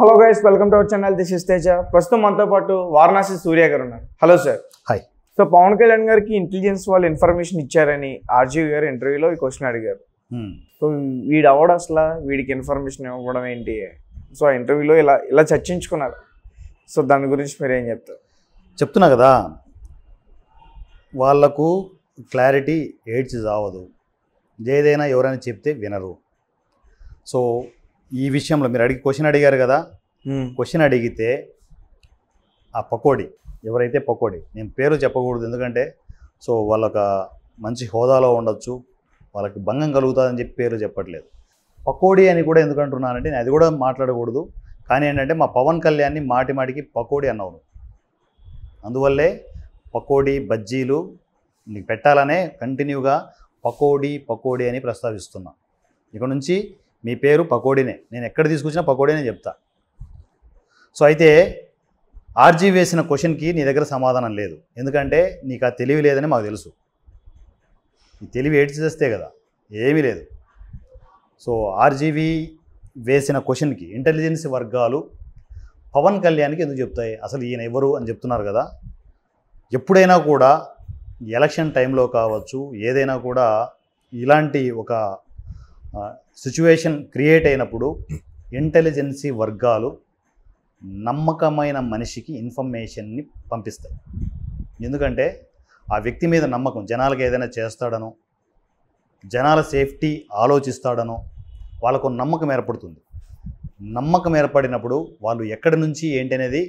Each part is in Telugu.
Hello guys welcome to our channel this is Teja ప్రస్తుతం మనతో పాటు వారణాసి సూర్య గారు ఉన్నారు hello sir hi so Pavan Kalyan గారికి ఇంటెలిజెన్స్ వాళ్ళు ఇన్ఫర్మేషన్ ఇచ్చారని ఆర్జీవి గారు ఇంటర్వ్యూలో ఈ క్వశ్చన్ అడిగారు సో hmm. వీడు అవార్డు అసలు వీడికి ఇన్ఫర్మేషన్ ఇవ్వడం ఏంటి సో ఆ ఇంటర్వ్యూలో ఇలా ఇలా చర్చించుకున్నారు సో దాని గురించి మీరు ఏం చెప్తారు చెప్తున్నా కదా వాళ్లకు క్లారిటీ ఎయిడ్స్ రావదు ఏదైనా ఎవరైనా చెప్తే వినరు సో ఈ విషయంలో మీరు అడిగి క్వశ్చన్ అడిగారు కదా క్వశ్చన్ అడిగితే ఆ పకోడి ఎవరైతే పకోడి నేను పేరు చెప్పకూడదు ఎందుకంటే సో వాళ్ళొక మంచి హోదాలో ఉండొచ్చు వాళ్ళకి భంగం కలుగుతుందని చెప్పి పేరు చెప్పట్లేదు పకోడీ అని కూడా ఎందుకంటున్నానంటే నేను అది కూడా మాట్లాడకూడదు కానీ ఏంటంటే మా పవన్ కళ్యాణ్ని మాటి మాటికి పకోడీ అన్నాను అందువల్లే పకోడీ బజ్జీలు నీకు పెట్టాలనే కంటిన్యూగా పకోడీ పకోడీ అని ప్రస్తావిస్తున్నా ఇక్కడ నుంచి మీ పేరు పకోడీనే నేను ఎక్కడ తీసుకొచ్చినా పకోడీనే చెప్తా సో అయితే ఆర్జీ వేసిన క్వశ్చన్కి నీ దగ్గర సమాధానం లేదు ఎందుకంటే నీకు ఆ తెలివి లేదని మాకు తెలుసు ఈ తెలివి ఏడ్చి చేస్తే కదా ఏమీ లేదు సో ఆర్జీవీ వేసిన క్వశ్చన్కి ఇంటెలిజెన్స్ వర్గాలు పవన్ కళ్యాణ్కి ఎందుకు చెప్తాయి అసలు ఈయన ఎవరు అని చెప్తున్నారు కదా ఎప్పుడైనా కూడా ఎలక్షన్ టైంలో కావచ్చు ఏదైనా కూడా ఇలాంటి ఒక సిచ్యువేషన్ క్రియేట్ అయినప్పుడు ఇంటెలిజెన్సీ వర్గాలు నమ్మకమైన మనిషికి ఇన్ఫర్మేషన్ని పంపిస్తాయి ఎందుకంటే ఆ వ్యక్తి మీద నమ్మకం జనాలకు ఏదైనా చేస్తాడనో జనాల సేఫ్టీ ఆలోచిస్తాడనో వాళ్ళకు నమ్మకం ఏర్పడుతుంది నమ్మకం ఏర్పడినప్పుడు వాళ్ళు ఎక్కడి నుంచి ఏంటనేది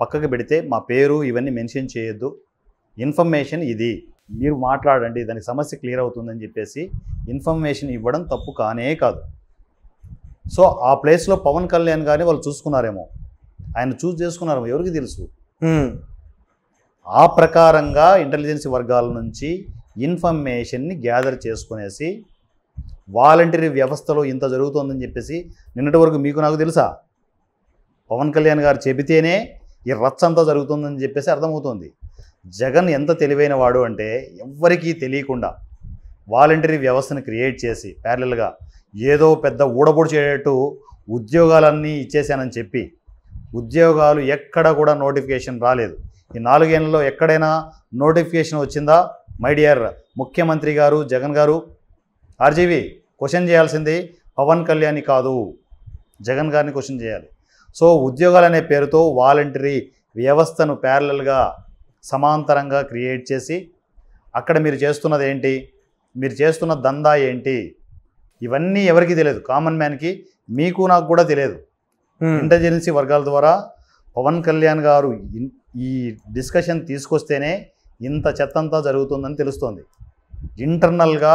పక్కకు పెడితే మా పేరు ఇవన్నీ మెన్షన్ చేయొద్దు ఇన్ఫర్మేషన్ ఇది మీరు మాట్లాడండి దానికి సమస్య క్లియర్ అవుతుందని చెప్పేసి ఇన్ఫర్మేషన్ ఇవ్వడం తప్పు కానే కాదు సో ఆ ప్లేస్లో పవన్ కళ్యాణ్ గారిని వాళ్ళు చూసుకున్నారేమో ఆయన చూస్ చేసుకున్నారేమో ఎవరికి తెలుసు ఆ ప్రకారంగా ఇంటెలిజెన్స్ వర్గాల నుంచి ఇన్ఫర్మేషన్ని గ్యాదర్ చేసుకునేసి వాలంటరీ వ్యవస్థలో ఇంత జరుగుతుందని చెప్పేసి నిన్నటి వరకు మీకు నాకు తెలుసా పవన్ కళ్యాణ్ గారు చెబితేనే ఈ రచ్చంతా జరుగుతుందని చెప్పేసి అర్థమవుతుంది జగన్ ఎంత తెలివైన వాడు అంటే ఎవ్వరికీ తెలియకుండా వాలంటరీ వ్యవస్థను క్రియేట్ చేసి ప్యారలల్గా ఏదో పెద్ద చేయటట్టు ఉద్యోగాలన్నీ ఇచ్చేశానని చెప్పి ఉద్యోగాలు ఎక్కడ కూడా నోటిఫికేషన్ రాలేదు ఈ నాలుగేళ్లలో ఎక్కడైనా నోటిఫికేషన్ వచ్చిందా మై డియర్ ముఖ్యమంత్రి గారు జగన్ గారు ఆర్జీవి క్వశ్చన్ చేయాల్సింది పవన్ కళ్యాణ్ కాదు జగన్ గారిని క్వశ్చన్ చేయాలి సో అనే పేరుతో వాలంటరీ వ్యవస్థను ప్యారలల్గా సమాంతరంగా క్రియేట్ చేసి అక్కడ మీరు చేస్తున్నది ఏంటి మీరు చేస్తున్న దందా ఏంటి ఇవన్నీ ఎవరికి తెలియదు కామన్ మ్యాన్కి మీకు నాకు కూడా తెలియదు ఇంటెలిజెన్సీ వర్గాల ద్వారా పవన్ కళ్యాణ్ గారు ఈ డిస్కషన్ తీసుకొస్తేనే ఇంత చెత్తంతా జరుగుతుందని తెలుస్తోంది ఇంటర్నల్గా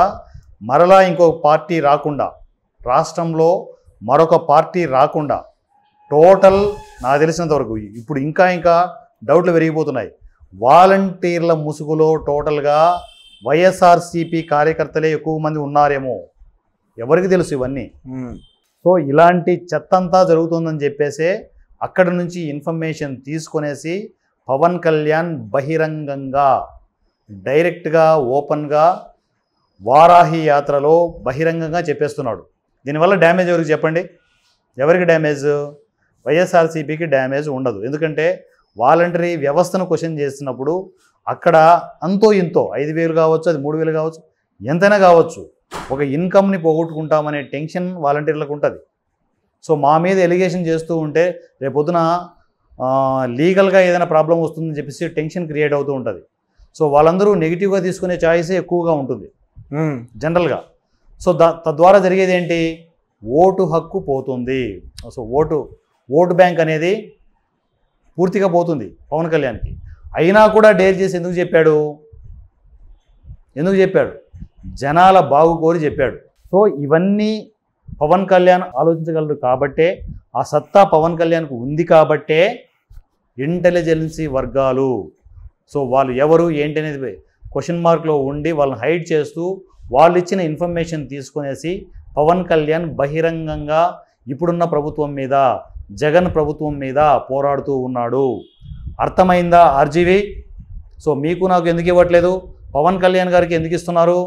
మరలా ఇంకొక పార్టీ రాకుండా రాష్ట్రంలో మరొక పార్టీ రాకుండా టోటల్ నాకు తెలిసినంతవరకు ఇప్పుడు ఇంకా ఇంకా డౌట్లు పెరిగిపోతున్నాయి వాలంటీర్ల ముసుగులో టోటల్గా వైఎస్ఆర్సీపీ కార్యకర్తలే ఎక్కువ మంది ఉన్నారేమో ఎవరికి తెలుసు ఇవన్నీ సో ఇలాంటి చెత్తంతా జరుగుతుందని చెప్పేసి అక్కడి నుంచి ఇన్ఫర్మేషన్ తీసుకునేసి పవన్ కళ్యాణ్ బహిరంగంగా డైరెక్ట్గా ఓపెన్గా వారాహి యాత్రలో బహిరంగంగా చెప్పేస్తున్నాడు దీనివల్ల డ్యామేజ్ ఎవరికి చెప్పండి ఎవరికి డ్యామేజ్ వైఎస్ఆర్సీపీకి డ్యామేజ్ ఉండదు ఎందుకంటే వాలంటరీ వ్యవస్థను క్వశ్చన్ చేసినప్పుడు అక్కడ అంతో ఇంతో ఐదు వేలు కావచ్చు అది మూడు వేలు కావచ్చు ఎంతైనా కావచ్చు ఒక ఇన్కమ్ని పోగొట్టుకుంటామనే టెన్షన్ వాలంటీర్లకు ఉంటుంది సో మా మీద ఎలిగేషన్ చేస్తూ ఉంటే రేపొద్దున లీగల్గా ఏదైనా ప్రాబ్లం వస్తుందని చెప్పేసి టెన్షన్ క్రియేట్ అవుతూ ఉంటుంది సో వాళ్ళందరూ నెగిటివ్గా తీసుకునే ఛాయిసే ఎక్కువగా ఉంటుంది జనరల్గా సో తద్వారా జరిగేది ఏంటి ఓటు హక్కు పోతుంది సో ఓటు ఓటు బ్యాంక్ అనేది పూర్తిగా పోతుంది పవన్ కళ్యాణ్కి అయినా కూడా డేర్ చేసి ఎందుకు చెప్పాడు ఎందుకు చెప్పాడు జనాల బాగు కోరి చెప్పాడు సో ఇవన్నీ పవన్ కళ్యాణ్ ఆలోచించగలరు కాబట్టే ఆ సత్తా పవన్ కళ్యాణ్కు ఉంది కాబట్టే ఇంటెలిజెన్సీ వర్గాలు సో వాళ్ళు ఎవరు ఏంటి అనేది క్వశ్చన్ మార్క్లో ఉండి వాళ్ళని హైడ్ చేస్తూ వాళ్ళు ఇచ్చిన ఇన్ఫర్మేషన్ తీసుకునేసి పవన్ కళ్యాణ్ బహిరంగంగా ఇప్పుడున్న ప్రభుత్వం మీద జగన్ ప్రభుత్వం మీద పోరాడుతూ ఉన్నాడు అర్థమైందా ఆర్జీవి సో మీకు నాకు ఎందుకు ఇవ్వట్లేదు పవన్ కళ్యాణ్ గారికి ఎందుకు ఇస్తున్నారు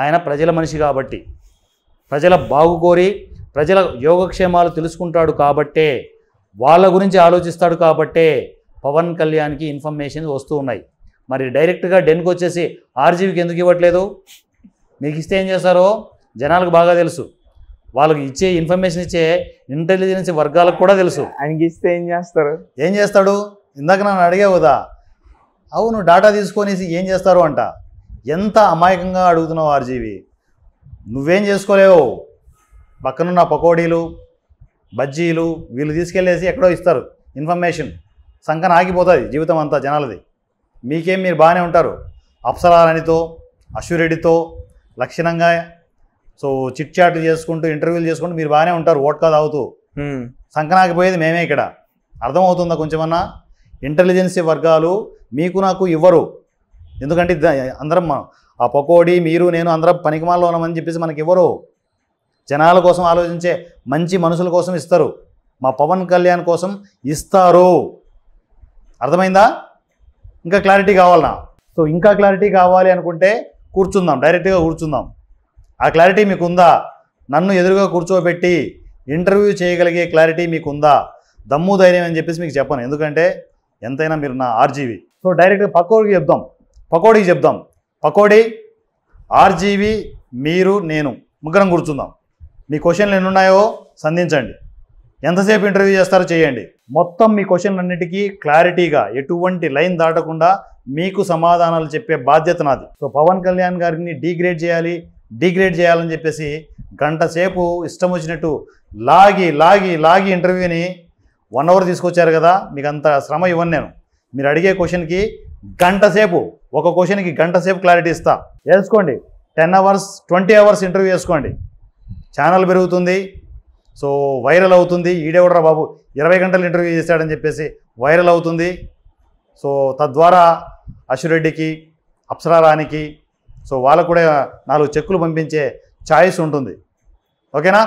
ఆయన ప్రజల మనిషి కాబట్టి ప్రజల బాగు కోరి ప్రజల యోగక్షేమాలు తెలుసుకుంటాడు కాబట్టే వాళ్ళ గురించి ఆలోచిస్తాడు కాబట్టే పవన్ కళ్యాణ్కి ఇన్ఫర్మేషన్ వస్తూ ఉన్నాయి మరి డైరెక్ట్గా డెన్కి వచ్చేసి ఆర్జీవికి ఎందుకు ఇవ్వట్లేదు మీకు ఇస్తే ఏం చేస్తారో జనాలకు బాగా తెలుసు వాళ్ళకి ఇచ్చే ఇన్ఫర్మేషన్ ఇచ్చే ఇంటెలిజెన్స్ వర్గాలకు కూడా తెలుసు ఆయనకి ఇస్తే ఏం చేస్తారు ఏం చేస్తాడు ఇందాక నన్ను అడిగే కదా అవును డాటా తీసుకొనేసి ఏం చేస్తారు అంట ఎంత అమాయకంగా అడుగుతున్నావు ఆర్జీవి నువ్వేం చేసుకోలేవు పక్కనున్న పకోడీలు బజ్జీలు వీళ్ళు తీసుకెళ్ళేసి ఎక్కడో ఇస్తారు ఇన్ఫర్మేషన్ సంకన ఆగిపోతుంది జీవితం అంతా జనాలది మీకేం మీరు బాగానే ఉంటారు అప్సరాలనితో అశ్వరెడ్డితో లక్షణంగా సో చిట్ చాట్ చేసుకుంటూ ఇంటర్వ్యూలు చేసుకుంటూ మీరు బాగానే ఉంటారు కాదు అవుతూ సంకనాకపోయేది మేమే ఇక్కడ అర్థమవుతుందా కొంచెమన్నా ఇంటెలిజెన్సీ వర్గాలు మీకు నాకు ఇవ్వరు ఎందుకంటే అందరం ఆ పకోడీ మీరు నేను అందరం పనికిమాల్లో ఉన్నామని చెప్పేసి మనకి ఇవ్వరు జనాల కోసం ఆలోచించే మంచి మనుషుల కోసం ఇస్తారు మా పవన్ కళ్యాణ్ కోసం ఇస్తారు అర్థమైందా ఇంకా క్లారిటీ కావాలనా సో ఇంకా క్లారిటీ కావాలి అనుకుంటే కూర్చుందాం డైరెక్ట్గా కూర్చుందాం ఆ క్లారిటీ మీకుందా నన్ను ఎదురుగా కూర్చోబెట్టి ఇంటర్వ్యూ చేయగలిగే క్లారిటీ మీకుందా దమ్ము ధైర్యం అని చెప్పేసి మీకు చెప్పను ఎందుకంటే ఎంతైనా మీరు నా ఆర్జీవి సో డైరెక్ట్గా పకోడీకి చెప్దాం పకోడీకి చెప్దాం పకోడీ ఆర్జీవి మీరు నేను ముగ్గురం కూర్చుందాం మీ క్వశ్చన్లు ఎన్ని ఉన్నాయో సంధించండి ఎంతసేపు ఇంటర్వ్యూ చేస్తారో చేయండి మొత్తం మీ అన్నిటికీ క్లారిటీగా ఎటువంటి లైన్ దాటకుండా మీకు సమాధానాలు చెప్పే బాధ్యత నాది సో పవన్ కళ్యాణ్ గారిని డీగ్రేడ్ చేయాలి డిగ్రేడ్ చేయాలని చెప్పేసి గంట సేపు ఇష్టం వచ్చినట్టు లాగి లాగి లాగి ఇంటర్వ్యూని వన్ అవర్ తీసుకొచ్చారు కదా మీకు అంత శ్రమ ఇవ్వను నేను మీరు అడిగే క్వశ్చన్కి గంట సేపు ఒక క్వశ్చన్కి గంట సేపు క్లారిటీ ఇస్తా వేసుకోండి ten hours twenty hours interview వేసుకోండి ఛానల్ పెరుగుతుంది సో వైరల్ అవుతుంది కూడా బాబు ఇరవై గంటలు ఇంటర్వ్యూ చేశాడని చెప్పేసి వైరల్ అవుతుంది సో తద్వారా అశురెడ్డికి అప్సరారానికి సో వాళ్ళకు కూడా నాలుగు చెక్కులు పంపించే ఛాయిస్ ఉంటుంది ఓకేనా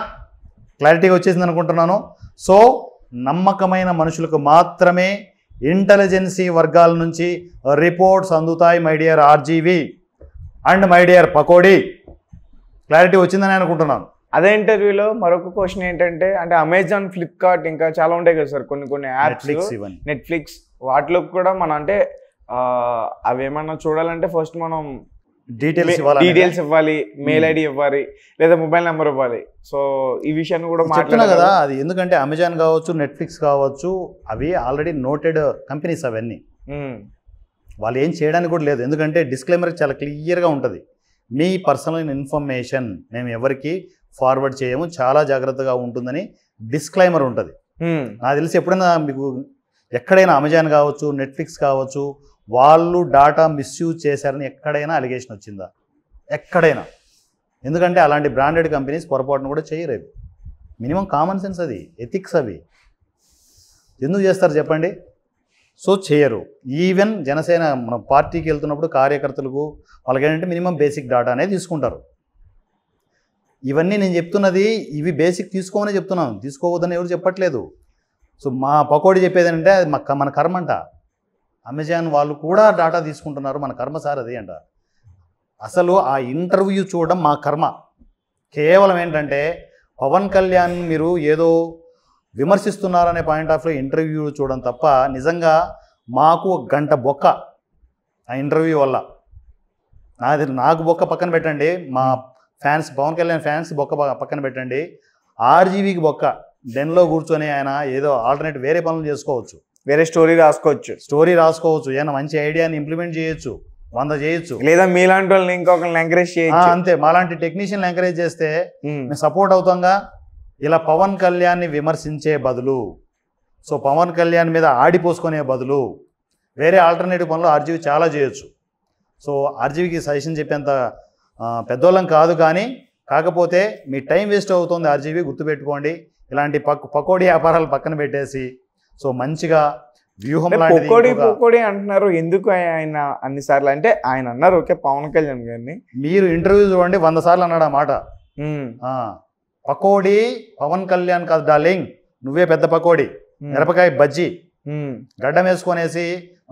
క్లారిటీగా వచ్చేసింది అనుకుంటున్నాను సో నమ్మకమైన మనుషులకు మాత్రమే ఇంటెలిజెన్సీ వర్గాల నుంచి రిపోర్ట్స్ అందుతాయి my dear RGV and my dear pakodi clarity వచ్చిందని అనుకుంటున్నాను అదే ఇంటర్వ్యూలో మరొక క్వశ్చన్ ఏంటంటే అంటే అమెజాన్ ఫ్లిప్కార్ట్ ఇంకా చాలా ఉంటాయి కదా సార్ కొన్ని కొన్ని యాప్స్ నెట్ఫ్లిక్స్ వాటిలో కూడా మనం అంటే అవి ఏమన్నా చూడాలంటే ఫస్ట్ మనం డీటెయిల్స్ ఇవ్వాలి డీటెయిల్స్ ఇవ్వాలి మెయిల్ ఐడి ఇవ్వాలి లేదా మొబైల్ నెంబర్ ఇవ్వాలి సో ఈ విషయాన్ని కూడా మాట్లాడుతున్నా కదా అది ఎందుకంటే అమెజాన్ కావచ్చు నెట్ఫ్లిక్స్ కావచ్చు అవి ఆల్రెడీ నోటెడ్ కంపెనీస్ అవన్నీ hmm. వాళ్ళు ఏం చేయడానికి కూడా లేదు ఎందుకంటే డిస్క్లైమర్ చాలా క్లియర్గా ఉంటుంది మీ పర్సనల్ ఇన్ఫర్మేషన్ మేము ఎవరికి ఫార్వర్డ్ చేయము చాలా జాగ్రత్తగా ఉంటుందని డిస్క్లైమర్ ఉంటుంది hmm. నాకు తెలిసి ఎప్పుడైనా మీకు ఎక్కడైనా అమెజాన్ కావచ్చు నెట్ఫ్లిక్స్ కావచ్చు వాళ్ళు డాటా మిస్యూజ్ చేశారని ఎక్కడైనా అలిగేషన్ వచ్చిందా ఎక్కడైనా ఎందుకంటే అలాంటి బ్రాండెడ్ కంపెనీస్ పొరపాటును కూడా చేయలేదు మినిమం కామన్ సెన్స్ అది ఎథిక్స్ అవి ఎందుకు చేస్తారు చెప్పండి సో చేయరు ఈవెన్ జనసేన మన పార్టీకి వెళ్తున్నప్పుడు కార్యకర్తలకు వాళ్ళకేంటంటే మినిమం బేసిక్ డాటా అనేది తీసుకుంటారు ఇవన్నీ నేను చెప్తున్నది ఇవి బేసిక్ తీసుకోమని చెప్తున్నాను తీసుకోవద్దని ఎవరు చెప్పట్లేదు సో మా పకోడి చెప్పేది ఏంటంటే అది మన కర్మంట అమెజాన్ వాళ్ళు కూడా డాటా తీసుకుంటున్నారు మన కర్మ సార్ అది అంట అసలు ఆ ఇంటర్వ్యూ చూడడం మా కర్మ కేవలం ఏంటంటే పవన్ కళ్యాణ్ మీరు ఏదో విమర్శిస్తున్నారనే పాయింట్ ఆఫ్ ఇంటర్వ్యూ చూడడం తప్ప నిజంగా మాకు ఒక గంట బొక్క ఆ ఇంటర్వ్యూ వల్ల నాది నాకు బొక్క పక్కన పెట్టండి మా ఫ్యాన్స్ పవన్ కళ్యాణ్ ఫ్యాన్స్ బొక్క పక్కన పెట్టండి ఆర్జీవీకి బొక్క డెన్లో కూర్చొని ఆయన ఏదో ఆల్టర్నేట్ వేరే పనులు చేసుకోవచ్చు వేరే స్టోరీ రాసుకోవచ్చు స్టోరీ రాసుకోవచ్చు ఏమైనా మంచి ఐడియాని ఇంప్లిమెంట్ చేయొచ్చు వంద చేయొచ్చు లేదా మీలాంటి వాళ్ళని ఇంకొకరిని ఎంకరేజ్ చేయొచ్చు అంతే మాలాంటి టెక్నీషియన్ ఎంకరేజ్ చేస్తే మేము సపోర్ట్ అవుతాంగా ఇలా పవన్ కళ్యాణ్ని విమర్శించే బదులు సో పవన్ కళ్యాణ్ మీద ఆడిపోసుకునే బదులు వేరే ఆల్టర్నేటివ్ పనులు ఆర్జీవి చాలా చేయొచ్చు సో ఆర్జీవికి సజెషన్ చెప్పేంత పెద్దోళ్ళం కాదు కానీ కాకపోతే మీ టైం వేస్ట్ అవుతుంది ఆర్జీవి గుర్తుపెట్టుకోండి ఇలాంటి పక్ పకోడీ వ్యాపారాలు పక్కన పెట్టేసి సో మంచిగా వ్యూహం పొక్కోడి అంటున్నారు ఎందుకు ఆయన అన్ని సార్లు అంటే ఆయన అన్నారు ఓకే పవన్ కళ్యాణ్ గారిని మీరు ఇంటర్వ్యూ చూడండి వంద సార్లు అన్నాడు ఆ మాట పకోడీ పవన్ కళ్యాణ్ కాదు డార్లింగ్ నువ్వే పెద్ద పకోడీ మిరపకాయ బజ్జీ గడ్డం వేసుకొనేసి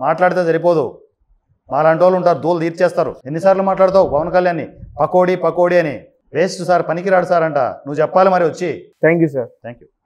మాట్లాడితే సరిపోదు మాలాంటి వాళ్ళు ఉంటారు దూలు తీర్చేస్తారు ఎన్నిసార్లు మాట్లాడతావు పవన్ కళ్యాణ్ పకోడీ పకోడీ అని వేస్ట్ సార్ పనికిరాడు సార్ అంట నువ్వు చెప్పాలి మరి వచ్చి thank you sir thank you